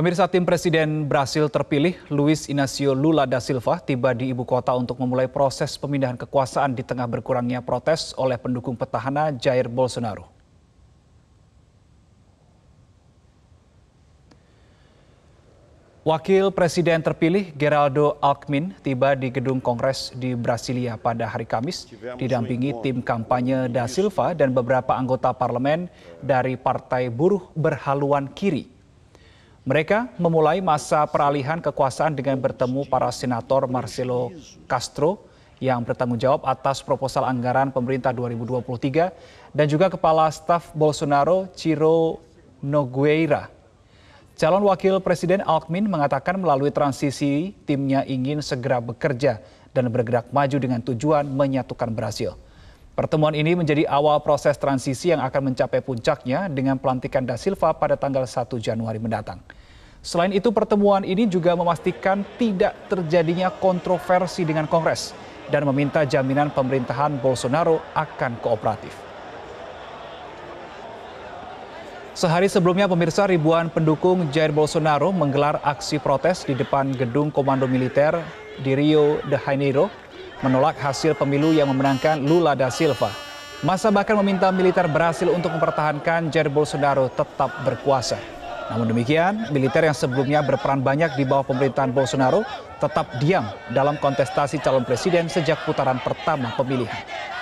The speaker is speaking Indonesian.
Pemirsa tim Presiden Brasil terpilih Luis Inácio Lula da Silva tiba di ibu kota untuk memulai proses pemindahan kekuasaan di tengah berkurangnya protes oleh pendukung petahana Jair Bolsonaro. Wakil Presiden terpilih Geraldo Alckmin tiba di Gedung Kongres di Brasilia pada hari Kamis, didampingi tim kampanye Da Silva dan beberapa anggota parlemen dari Partai Buruh Berhaluan Kiri. Mereka memulai masa peralihan kekuasaan dengan bertemu para senator Marcelo Castro yang bertanggung jawab atas proposal anggaran pemerintah 2023 dan juga kepala staf Bolsonaro Ciro Nogueira. Calon wakil presiden Alkmin mengatakan melalui transisi timnya ingin segera bekerja dan bergerak maju dengan tujuan menyatukan Brasil. Pertemuan ini menjadi awal proses transisi yang akan mencapai puncaknya dengan pelantikan Da Silva pada tanggal 1 Januari mendatang. Selain itu pertemuan ini juga memastikan tidak terjadinya kontroversi dengan Kongres dan meminta jaminan pemerintahan Bolsonaro akan kooperatif. Sehari sebelumnya pemirsa ribuan pendukung Jair Bolsonaro menggelar aksi protes di depan gedung Komando Militer di Rio de Janeiro menolak hasil pemilu yang memenangkan Lula da Silva. Masa bahkan meminta militer berhasil untuk mempertahankan Jair Bolsonaro tetap berkuasa. Namun demikian, militer yang sebelumnya berperan banyak di bawah pemerintahan Bolsonaro tetap diam dalam kontestasi calon presiden sejak putaran pertama pemilihan.